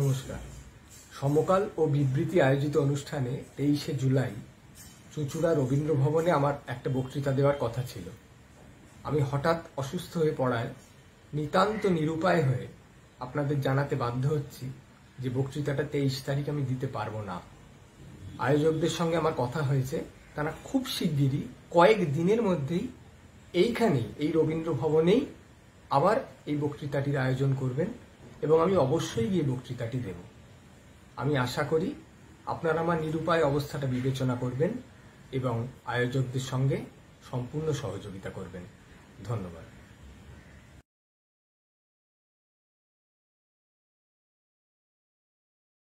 নমস্কার সমকাল ও বিবৃতি আয়োজিত অনুষ্ঠানে তেইশে জুলাই চুচুড়া রবীন্দ্র ভবনে আমার একটা বক্তৃতা দেওয়ার কথা ছিল আমি হঠাৎ অসুস্থ হয়ে পড়ায় নিতান্ত নিরুপায় হয়ে আপনাদের জানাতে বাধ্য হচ্ছি যে বক্তৃতাটা তেইশ তারিখ আমি দিতে পারবো না আয়োজকদের সঙ্গে আমার কথা হয়েছে তারা খুব শিগগিরই কয়েক দিনের মধ্যেই এইখানেই এই রবীন্দ্র ভবনেই আবার এই বক্তৃতাটির আয়োজন করবেন এবং আমি অবশ্যই গিয়ে বক্তৃতাটি দেব আমি আশা করি আপনারা আমার নিরুপায় অবস্থাটা বিবেচনা করবেন এবং আয়োজকদের সঙ্গে সম্পূর্ণ সহযোগিতা করবেন ধন্যবাদ